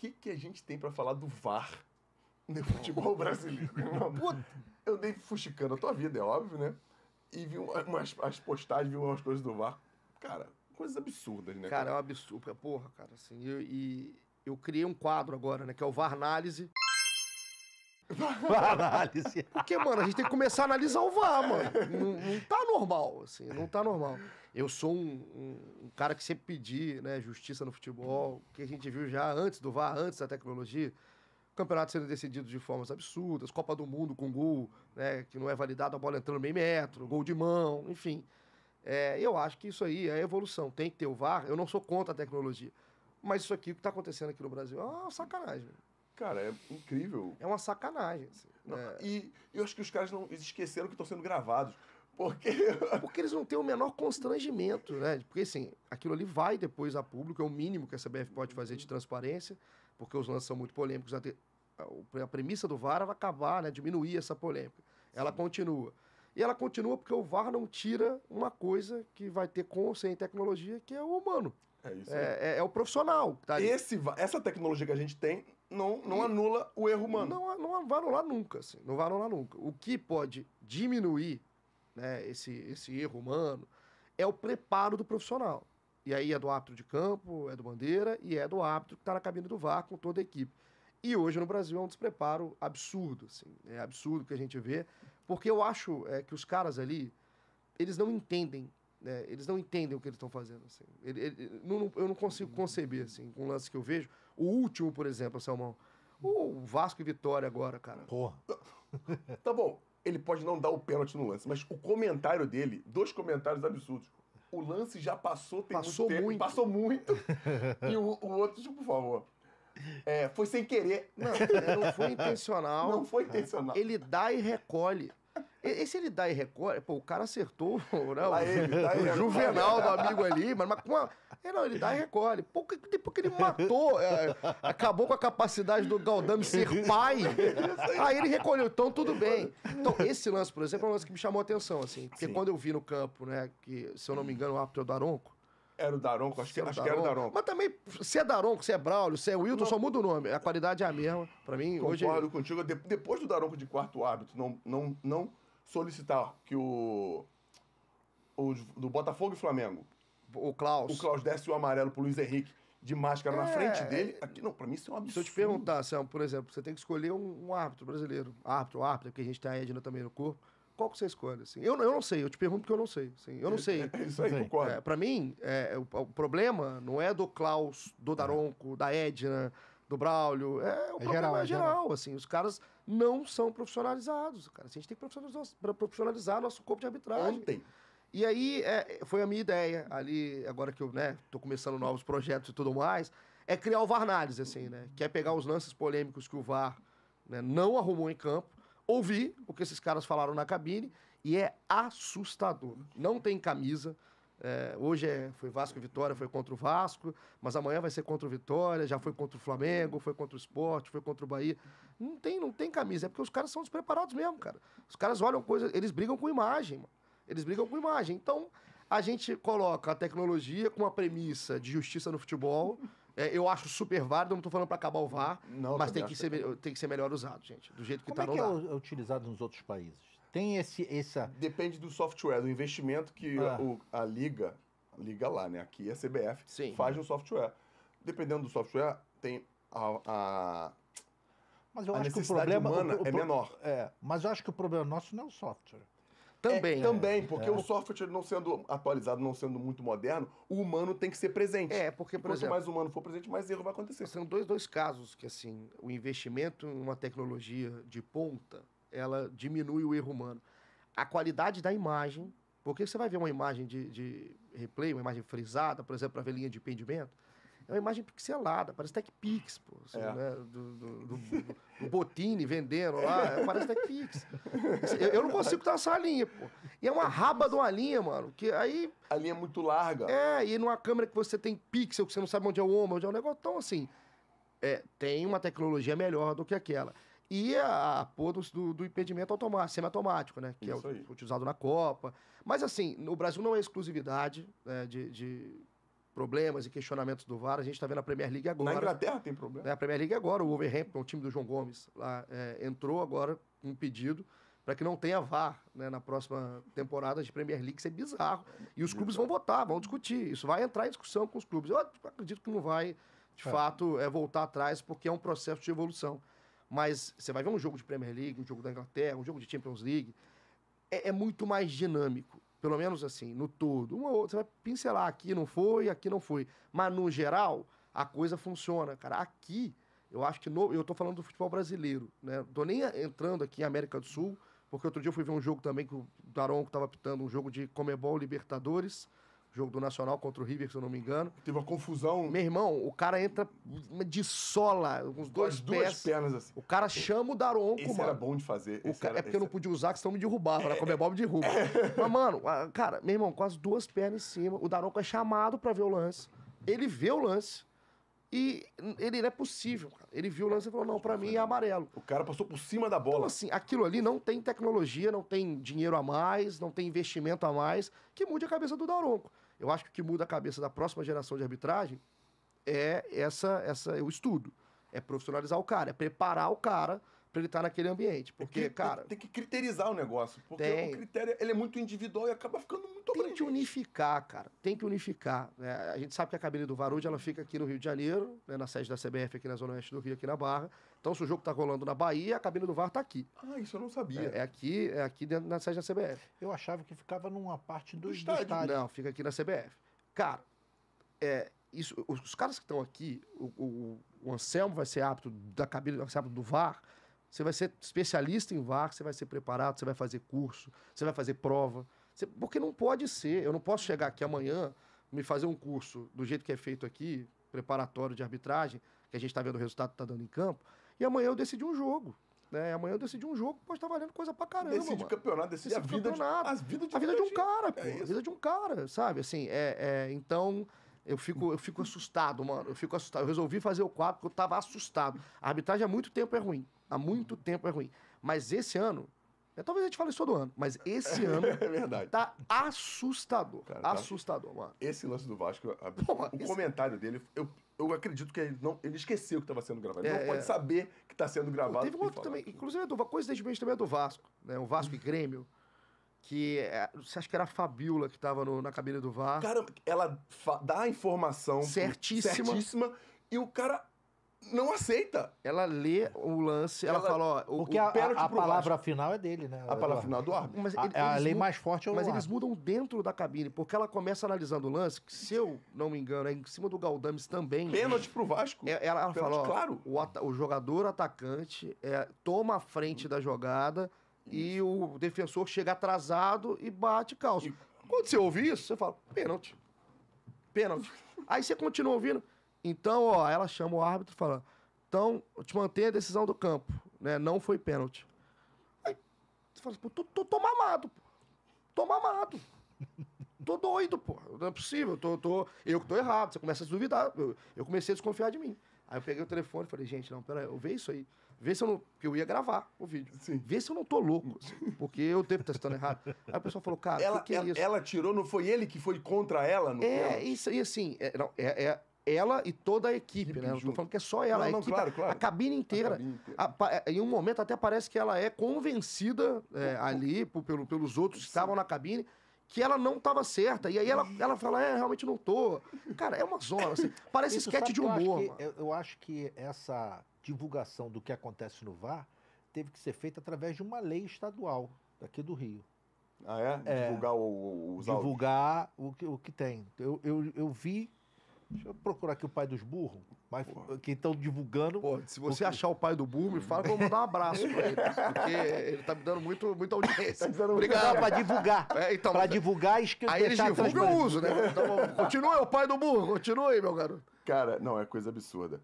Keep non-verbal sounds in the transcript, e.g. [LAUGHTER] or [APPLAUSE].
que, que a gente tem para falar do VAR no futebol brasileiro? [LAUGHS] Puta, Eu dei fuxicando a tua vida, é óbvio, né? E vi umas as postagens, vi umas coisas do VAR. Cara, coisas absurdas, né? Cara, cara? é um absurdo, porra, cara. Assim, eu, e eu criei um quadro agora, né? Que é o VAR Análise análise. Porque, mano, a gente tem que começar a analisar o VAR, mano. Não, não tá normal, assim, não tá normal. Eu sou um, um, um cara que sempre pedi, né, justiça no futebol, que a gente viu já antes do VAR, antes da tecnologia. Campeonato sendo decidido de formas absurdas, Copa do Mundo com gol, né, que não é validado, a bola entrando meio metro, gol de mão, enfim. É, eu acho que isso aí é evolução, tem que ter o VAR, eu não sou contra a tecnologia. Mas isso aqui, o que tá acontecendo aqui no Brasil, é ah, uma sacanagem. Cara, é incrível. É uma sacanagem. Assim. Não, é. E eu acho que os caras não esqueceram que estão sendo gravados. Porque... [LAUGHS] porque eles não têm o menor constrangimento, né? Porque, assim, aquilo ali vai depois a público, é o mínimo que a CBF pode fazer de uhum. transparência, porque os lances são muito polêmicos. A, te... a premissa do VAR vai acabar, né? Diminuir essa polêmica. Ela Sim. continua. E ela continua porque o VAR não tira uma coisa que vai ter com ou sem tecnologia, que é o humano. É isso. É, é, é o profissional. Tá Esse, essa tecnologia que a gente tem não, não anula o erro humano. Não, não vai anular nunca, assim. Não vai anular nunca. O que pode diminuir né, esse, esse erro humano é o preparo do profissional. E aí é do árbitro de campo, é do bandeira e é do árbitro que está na cabine do VAR com toda a equipe. E hoje no Brasil é um despreparo absurdo, assim. É absurdo que a gente vê, porque eu acho é, que os caras ali, eles não entendem, né? eles não entendem o que eles estão fazendo, assim. Ele, ele, não, eu não consigo conceber, assim, com o lance que eu vejo. O último, por exemplo, Salmão. O Vasco e Vitória agora, cara. Porra. [LAUGHS] tá bom, ele pode não dar o pênalti no lance, mas o comentário dele, dois comentários absurdos. O lance já passou, tem passou muito, tempo, muito. passou muito. [LAUGHS] e o, o outro, tipo, por favor. É, foi sem querer. Não, não foi intencional. Não foi intencional. Ele dá e recolhe. Esse ele dá e recolhe. Pô, o cara acertou [LAUGHS] não, ele, o, o Juvenal do amigo ali, mas, mas com uma é, não, ele dá e recolhe. depois que ele matou, é, acabou com a capacidade do Galdame ser pai, aí ele recolheu. Então, tudo bem. Então, esse lance, por exemplo, é um lance que me chamou a atenção, assim. Porque Sim. quando eu vi no campo, né, que, se eu não me engano, o árbitro é o Daronco, era o Daronco, acho, que, é acho Daronco. que era o Daronco. Mas também, se é Daronco, se é Braulio, se é Wilton, não. só muda o nome. A qualidade é a mesma. Pra mim, Concordo hoje. Concordo contigo. De, depois do Daronco de quarto hábito, não, não, não solicitar que o, o. do Botafogo e Flamengo o Klaus. O Klaus desce o amarelo pro Luiz Henrique de máscara é, na frente é. dele. Aqui, não, pra mim isso é um absurdo. Se eu te perguntar, Sam, por exemplo, você tem que escolher um, um árbitro brasileiro. Árbitro, árbitro, porque a gente tem a Edna também no corpo. Qual que você escolhe? Assim? Eu, eu não sei, eu te pergunto porque eu não sei. Assim. Eu não é, sei. É, é isso aí, concordo. É, pra mim, é, é, o, o, problema não é do Klaus, do Daronco, da Edna, do Braulio. É, o problema geral, é geral. Assim, os caras não são profissionalizados. Cara. Assim, a gente tem que profissionalizar, profissionalizar nosso corpo de arbitragem. Ontem. E aí é, foi a minha ideia ali, agora que eu né, tô começando novos projetos e tudo mais, é criar o Varnales, assim, né? Que é pegar os lances polêmicos que o VAR né, não arrumou em campo, ouvir o que esses caras falaram na cabine, e é assustador. Não tem camisa. É, hoje é, foi Vasco e Vitória, foi contra o Vasco, mas amanhã vai ser contra o Vitória, já foi contra o Flamengo, foi contra o Esporte, foi contra o Bahia. Não tem, não tem camisa, é porque os caras são despreparados mesmo, cara. Os caras olham coisas, eles brigam com imagem, mano. Eles brigam com imagem. Então, a gente coloca a tecnologia com uma premissa de justiça no futebol. É, eu acho super válido, não estou falando para acabar o VAR, não, mas tem que, ser, que... É. tem que ser melhor usado, gente. Do jeito que está no Como tá, é que é, é utilizado nos outros países? Tem esse, essa... Depende do software, do investimento que ah. o, a liga, liga lá, né? Aqui é a CBF Sim. faz no software. Dependendo do software, tem a, a... Mas eu a acho que o problema o, o, é menor. É, mas eu acho que o problema nosso não é o software. Também. É, né? também, porque é. o software não sendo atualizado, não sendo muito moderno, o humano tem que ser presente. É, porque, por Quanto exemplo, mais humano for presente, mais erro vai acontecer. São dois, dois casos que, assim, o investimento em uma tecnologia de ponta, ela diminui o erro humano. A qualidade da imagem, porque você vai ver uma imagem de, de replay, uma imagem frisada, por exemplo, para ver linha de pendimento, é uma imagem pixelada, parece TechPix, pô. Assim, é. né? do, do, do, do, Botini vendendo lá, é, parece TechPix. Eu, eu não consigo estar nessa linha, pô. E é uma raba de uma linha, mano, que aí... A linha é muito larga. É, e numa câmera que você tem pixel, que você não sabe onde é o ombro, onde é o negócio, então assim... É, tem uma tecnologia melhor do que aquela. E a, a porra do, do, impedimento automático, semiautomático, né? Que é Isso é aí. utilizado na Copa. Mas assim, no Brasil não é exclusividade né, de, de problemas e questionamentos do VAR. A gente está vendo a Premier League agora. Na Inglaterra tem problema. Né? A Premier League agora, o Wolverhampton, o time do João Gomes, lá, é, entrou agora com um pedido para que não tenha VAR né, na próxima temporada de Premier League. Isso é bizarro. E os clubes vão votar, vão discutir. Isso vai entrar em discussão com os clubes. Eu acredito que não vai, de é. fato, é voltar atrás, porque é um processo de evolução. Mas você vai ver um jogo de Premier League, um jogo da Inglaterra, um jogo de Champions League. é, é muito mais dinâmico pelo menos assim, no todo. Uma outra, você vai pincelar aqui não foi, aqui não foi. Mas no geral, a coisa funciona, cara. Aqui, eu acho que no, eu tô falando do futebol brasileiro, né? Tô nem entrando aqui em América do Sul, porque outro dia eu fui ver um jogo também que o Daronco tava pitando, um jogo de Comebol Libertadores jogo do Nacional contra o River, se eu não me engano. Teve uma confusão. Meu irmão, o cara entra de sola, com os dois duas pés. pernas assim. O cara chama o Daronco, esse mano. era bom de fazer. O era, é porque eu não podia usar, que senão me derrubava. Na é. Comebol me derruba. É. Mas, mano, cara, meu irmão, com as duas pernas em cima, o Daronco é chamado pra ver o lance. Ele vê o lance e ele não é possível, cara. Ele viu o lance e falou: não, para mim é amarelo. O cara passou por cima da bola. Então, assim, aquilo ali não tem tecnologia, não tem dinheiro a mais, não tem investimento a mais que mude a cabeça do Daronco. Eu acho que o que muda a cabeça da próxima geração de arbitragem é essa, essa, o estudo. É profissionalizar o cara, é preparar o cara para ele estar tá naquele ambiente. É porque, tem, cara. Tem, que criterizar o negócio. Porque tem, o critério ele é muito individual e acaba ficando muito Tem que unificar, cara. Tem que unificar. Né? A gente sabe que a cabine do Varude ela fica aqui no Rio de Janeiro, né? na sede da CBF aqui na Zona Oeste do Rio, aqui na Barra. Então, se o jogo tá rolando na Bahia, a cabine do VAR tá aqui. Ah, isso eu não sabia. É, é aqui, é aqui dentro, na sede da CBF. Eu achava que ficava numa parte do, do, estádio. do estádio. Não, fica aqui na CBF. Cara, é, isso, os, os caras que estão aqui, o, o, o, Anselmo vai ser apto da cabine, vai ser apto do VAR você vai ser especialista em VAR, você vai ser preparado, você vai fazer curso, você vai fazer prova. Porque não pode ser. Eu não posso chegar aqui amanhã, me fazer um curso do jeito que é feito aqui, preparatório de arbitragem, que a gente está vendo o resultado que está dando em campo, e amanhã eu decidi um jogo. Né? Amanhã eu decidi um jogo, que pode estar tá valendo coisa pra caramba. Decidi campeonato, decidi a, vida campeonato. De, as de a vida de um cara, é pô. É a vida de um cara, sabe? Assim, é, é, então. Eu fico, eu fico assustado, mano. Eu fico assustado. Eu resolvi fazer o quadro porque eu tava assustado. A arbitragem há muito tempo é ruim há muito tempo é ruim. Mas esse ano, é, talvez a gente fale isso todo ano, mas esse ano [LAUGHS] é verdade. tá assustador. Cara, tá... assustador, mano. Esse lance do Vasco, a... [LAUGHS] Pô, o esse... comentário dele, eu, eu acredito que ele, não, ele esqueceu que estava sendo gravado. É, ele não é. pode saber que está sendo gravado. teve um outro também, inclusive, é do, coincidentemente também é do Vasco, né? O Vasco e hum. Grêmio que é, você acha que era a Fabiola que estava na cabine do Vasco Cara, ela dá a informação certíssima. certíssima e o cara não aceita. Ela lê o lance, ela, ela fala, ó, o, porque o a, a, a palavra Vasco. final é dele, né? A palavra final é do árbitro. Mas a, eles, a lei mais forte é o Mas eles mudam dentro da cabine, porque ela começa analisando o lance, que se eu não me engano, é em cima do Galdames também. Pênalti pro Vasco. ela, é, ela Pênalti, fala, ó, claro. O, o, jogador atacante é, toma a frente da jogada e o defensor chega atrasado e bate calço. E... Quando você ouve isso, você fala, pênalti. Pênalti. Aí você continua ouvindo, então, ó, ela chama o árbitro e fala: então, te mantenho a decisão do campo, né? Não foi pênalti. Aí você fala: assim, pô, tô, tô, tô mamado, pô. tô mamado. Tô doido, pô. Não é possível. Tô, tô... Eu que tô errado. Você começa a duvidar. Eu, eu comecei a desconfiar de mim. Aí eu peguei o telefone e falei, gente, não, peraí, eu vejo isso aí. Vê se eu não. Porque eu ia gravar o vídeo. Sim. Vê se eu não tô louco. Assim, porque eu devo estar estando errado. Aí o pessoal falou, cara, ela, que que é ela, ela, tirou, não foi ele que foi contra ela? No é, isso. E assim, é, não, é, é, ela e toda a equipe, equipe né? Junto. Não estou falando que é só ela, não, não, a equipe, claro, claro. a cabine inteira. A cabine inteira. A, é, em um momento até parece que ela é convencida é, [LAUGHS] ali pelo, pelos outros que estavam na cabine que ela não estava certa. E aí ela, ela fala, é, realmente não tô. Cara, é uma zona, assim, [LAUGHS] parece Isso, esquete de humor. Eu acho, que, eu acho que essa divulgação do que acontece no VAR teve que ser feita através de uma lei estadual daqui do Rio. Ah, é? é divulgar o, os Divulgar o que, o que tem. Eu, eu, eu vi Deixa eu procurar aqui o pai dos burros, mas Porra. quem estão divulgando. se você porque... achar o pai do burro, me fala que eu vou mandar um abraço pra ele. Porque ele tá me dando muito, muita audiência. [LAUGHS] tá dando Obrigado. Pra divulgar. É, então, pra divulgar e esquecer. Aí eles divulgam, eu uso, né? Então, continua o pai do burro, continue, meu garoto. Cara, não, é coisa absurda.